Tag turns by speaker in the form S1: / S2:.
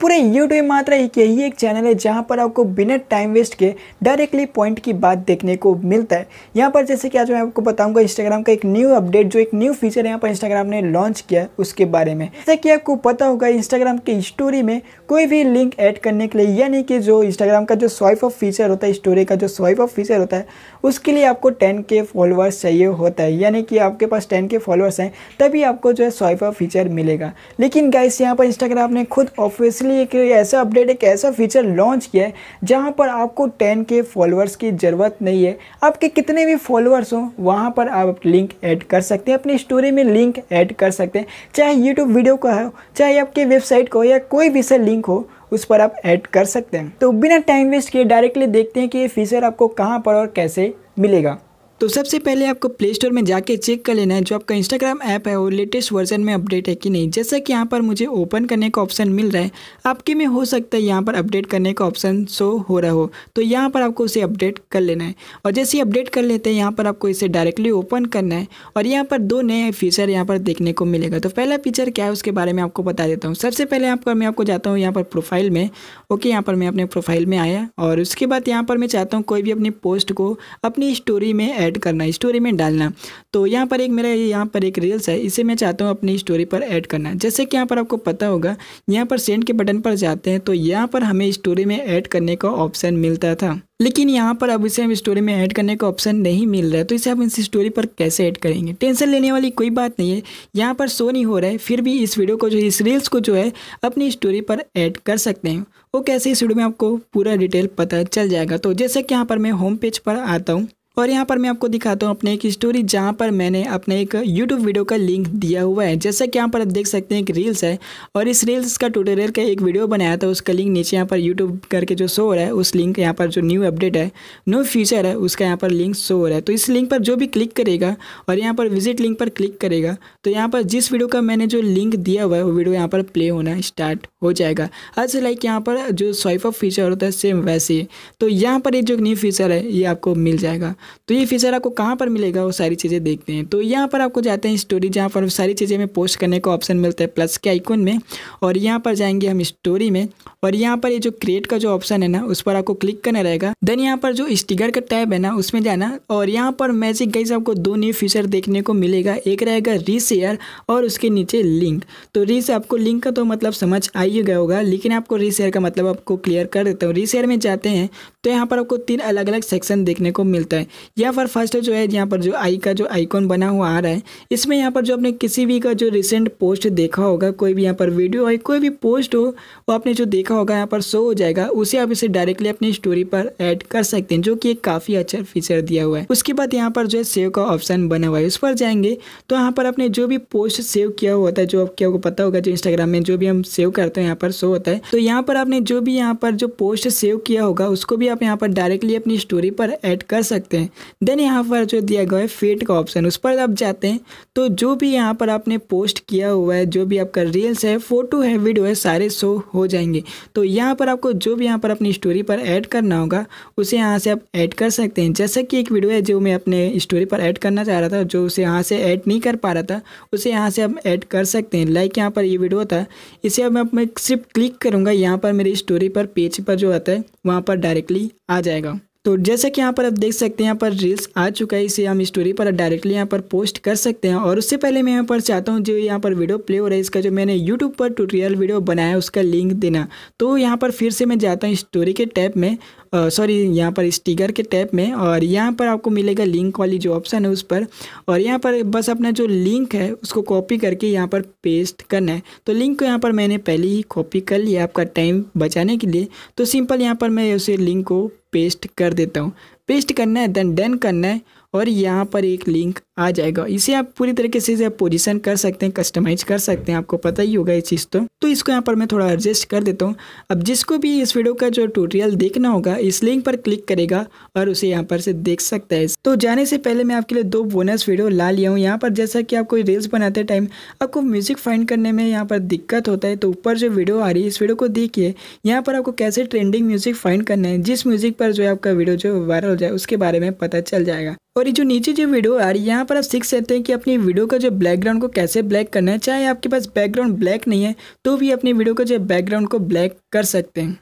S1: पूरे यूट्यूब मात्र एक यही एक चैनल है जहाँ पर आपको बिना टाइम वेस्ट के डायरेक्टली पॉइंट की बात देखने को मिलता है यहाँ पर जैसे कि आज मैं आपको बताऊंगा इंस्टाग्राम का एक न्यू अपडेट जो एक न्यू फीचर यहाँ पर इंस्टाग्राम ने लॉन्च किया है उसके बारे में जैसा कि आपको पता होगा इंस्टाग्राम की स्टोरी में कोई भी लिंक ऐड करने के लिए यानी कि जो इंस्टाग्राम का जो स्वाइप ऑफ फीचर होता है स्टोरी का जो स्वाइप ऑफ फीचर होता है उसके लिए आपको टेन के फॉलोअर्स चाहिए होता है यानी कि आपके पास टेन के फॉलोअर्स हैं तभी आपको जो है स्वाइप ऑफ फीचर मिलेगा लेकिन गाइस यहाँ पर इंस्टाग्राम ने खुद ऑफिस इसलिए कि ऐसा अपडेट एक ऐसा फीचर लॉन्च किया है जहाँ पर आपको टेन के फॉलोअर्स की ज़रूरत नहीं है आपके कितने भी फॉलोअर्स हों वहाँ पर आप लिंक ऐड कर सकते हैं अपनी स्टोरी में लिंक ऐड कर सकते हैं चाहे यूट्यूब वीडियो का हो चाहे आपके वेबसाइट का हो या कोई भी से लिंक हो उस पर आप ऐड कर सकते हैं तो बिना टाइम वेस्ट किए डायरेक्टली देखते हैं कि ये फीचर आपको कहाँ पर और कैसे मिलेगा तो सबसे पहले आपको प्ले स्टोर में जाके चेक कर लेना है जो आपका इंस्टाग्राम ऐप है वो लेटेस्ट वर्जन में अपडेट है कि नहीं जैसा कि यहाँ पर मुझे ओपन करने का ऑप्शन मिल रहा है आपके में हो सकता है यहाँ पर अपडेट करने का ऑप्शन शो हो रहा हो तो यहाँ पर आपको उसे अपडेट कर लेना है और जैसे ही अपडेट कर लेते हैं यहाँ पर आपको इसे डायरेक्टली ओपन करना है और यहाँ पर दो नए फीचर यहाँ पर देखने को मिलेगा तो पहला फीचर क्या है उसके बारे में आपको बता देता हूँ सबसे पहले यहाँ पर मैं आपको जाता हूँ यहाँ पर प्रोफाइल में ओके यहाँ पर मैं अपने प्रोफाइल में आया और उसके बाद यहाँ पर मैं चाहता हूँ कोई भी अपनी पोस्ट को अपनी स्टोरी में ऐड करना स्टोरी में डालना तो यहाँ पर एक मेरा यहाँ पर एक रील्स है इसे मैं चाहता हूँ अपनी स्टोरी पर ऐड करना जैसे कि यहाँ पर आपको पता होगा यहाँ पर सेंड के बटन पर जाते हैं तो यहाँ पर हमें स्टोरी में ऐड करने का ऑप्शन मिलता था लेकिन यहाँ पर अब इसे हम स्टोरी में ऐड करने का ऑप्शन नहीं मिल रहा है तो इसे हम इस स्टोरी पर कैसे ऐड करेंगे टेंशन लेने वाली कोई बात नहीं है यहाँ पर शो नहीं हो रहा है फिर भी इस वीडियो को जो इस रील्स को जो है अपनी स्टोरी पर ऐड कर सकते हैं वो कैसे इस वीडियो में आपको पूरा डिटेल पता चल जाएगा तो जैसे कि यहाँ पर मैं होम पेज पर आता हूँ और यहाँ पर मैं आपको दिखाता हूँ अपने एक स्टोरी जहाँ पर मैंने अपने एक यूट्यूब वीडियो का लिंक दिया हुआ है जैसा कि यहाँ पर आप देख सकते हैं एक रील्स है और इस रील्स का ट्यूटोरियल का एक वीडियो बनाया था उसका लिंक नीचे यहाँ पर यूट्यूब करके जो शो हो रहा है उस लिंक यहाँ पर जो न्यू अपडेट है न्यू फीचर है उसका यहाँ पर लिंक शो हो रहा है तो इस लिंक पर जो भी क्लिक करेगा और यहाँ पर विजिट लिंक पर क्लिक करेगा तो यहाँ पर जिस वीडियो का मैंने जो लिंक दिया हुआ है वो वीडियो यहाँ पर प्ले होना स्टार्ट हो जाएगा आज लाइक यहाँ पर जो स्वाइप ऑफ फीचर होता है सेम वैसे तो यहाँ पर ये जो न्यू फीचर है ये आपको मिल जाएगा तो ये फीचर आपको कहाँ पर मिलेगा वो सारी चीज़ें देखते हैं तो यहाँ पर आपको जाते हैं स्टोरी जहाँ पर सारी चीज़ें में पोस्ट करने का ऑप्शन मिलता है प्लस के आइकोन में और यहाँ पर जाएंगे हम स्टोरी में और यहाँ पर ये जो क्रिएट का जो ऑप्शन है ना उस पर आपको क्लिक करना रहेगा देन यहाँ पर जो स्टिकर का टैब है ना उसमें जाना और यहाँ पर मैजिक गाइज आपको दो न्यू फीचर देखने को मिलेगा एक रहेगा रीशेयर और उसके नीचे लिंक तो रीस आपको लिंक का तो मतलब समझ आ ही गया होगा लेकिन आपको रीशेयर का मतलब आपको क्लियर कर देता हूँ रीशेयर में जाते हैं तो यहाँ पर आपको तीन अलग अलग सेक्शन देखने को मिलता है यहाँ पर फर्स्ट जो है यहाँ पर जो आई का जो आइकॉन बना हुआ आ रहा है इसमें यहाँ पर जो आपने किसी भी का जो रिसेंट पोस्ट देखा होगा कोई भी यहाँ पर वीडियो है कोई भी पोस्ट हो वो आपने जो देखा होगा यहाँ पर शो हो जाएगा उसे आप इसे डायरेक्टली अपनी स्टोरी पर ऐड कर सकते हैं जो कि एक काफ़ी अच्छा फीचर दिया हुआ है उसके बाद यहाँ पर जो है सेव का ऑप्शन बना हुआ है उस पर जाएंगे तो यहाँ पर आपने जो भी पोस्ट सेव किया हुआ था है जो आपको आपको पता होगा जो इंस्टाग्राम में जो भी हम सेव करते हैं यहाँ पर शो होता है तो यहाँ पर आपने जो भी यहाँ पर जो पोस्ट सेव किया होगा उसको भी आप यहाँ पर डायरेक्टली अपनी स्टोरी पर ऐड कर सकते हैं सकते हैं देन यहाँ पर जो दिया गया है फेट का ऑप्शन उस पर आप जाते हैं तो जो भी यहाँ पर आपने पोस्ट किया हुआ है जो भी आपका रील्स है फोटो है वीडियो है सारे शो हो जाएंगे तो यहाँ पर आपको जो भी यहाँ पर अपनी स्टोरी पर ऐड करना होगा उसे यहाँ से आप ऐड कर सकते हैं जैसा कि एक वीडियो है जो मैं अपने स्टोरी पर ऐड करना चाह रहा था जो उसे यहाँ से ऐड नहीं कर पा रहा था उसे यहाँ से आप ऐड कर सकते हैं लाइक यहाँ पर ये वीडियो था इसे अब मैं सिर्फ क्लिक करूँगा यहाँ पर मेरी स्टोरी पर पेज पर जो आता है वहाँ पर डायरेक्टली आ जाएगा तो जैसा कि यहाँ पर आप देख सकते हैं यहाँ पर रील्स आ चुका है इसे हम स्टोरी पर डायरेक्टली यहाँ पर पोस्ट कर सकते हैं और उससे पहले मैं यहाँ पर चाहता हूँ जो यहाँ पर वीडियो प्ले हो रहा है इसका जो मैंने यूट्यूब पर ट्यूटोरियल वीडियो बनाया है उसका लिंक देना तो यहाँ पर फिर से मैं जाता हूँ स्टोरी के टैप में सॉरी यहाँ पर स्टिकर के टैप में और यहाँ पर आपको मिलेगा लिंक वाली जो ऑप्शन है उस पर और यहाँ पर बस अपना जो लिंक है उसको कॉपी करके यहाँ पर पेस्ट करना है तो लिंक को यहाँ पर मैंने पहले ही कॉपी कर लिया आपका टाइम बचाने के लिए तो सिंपल यहाँ पर मैं उसे लिंक को पेस्ट कर देता हूँ पेस्ट करना है देन डन करना है और यहाँ पर एक लिंक आ जाएगा इसे आप पूरी तरीके से इसे पोजिशन कर सकते हैं कस्टमाइज कर सकते हैं आपको पता ही होगा ये चीज़ तो तो इसको यहाँ पर मैं थोड़ा एडजस्ट कर देता हूँ अब जिसको भी इस वीडियो का जो ट्यूटोरियल देखना होगा इस लिंक पर क्लिक करेगा और उसे यहाँ पर से देख सकता है तो जाने से पहले मैं आपके लिए दो बोनस वीडियो ला लिया हूँ यहाँ पर जैसा कि आपको रील्स बनाते टाइम आपको म्यूज़िक फाइंड करने में यहाँ पर दिक्कत होता है तो ऊपर जो वीडियो आ रही है इस वीडियो को देखिए यहाँ पर आपको कैसे ट्रेंडिंग म्यूज़िक फाइंड करना है जिस म्यूज़िक पर जो है आपका वीडियो जो वायरल हो जाए उसके बारे में पता चल जाएगा और ये जो नीचे जो वीडियो आ रही है यहाँ पर आप सीख सकते हैं कि अपनी वीडियो का जो बैकग्राउंड को कैसे ब्लैक करना है चाहे आपके पास बैकग्राउंड ब्लैक नहीं है तो भी अपनी वीडियो का जो बैकग्राउंड को ब्लैक कर सकते हैं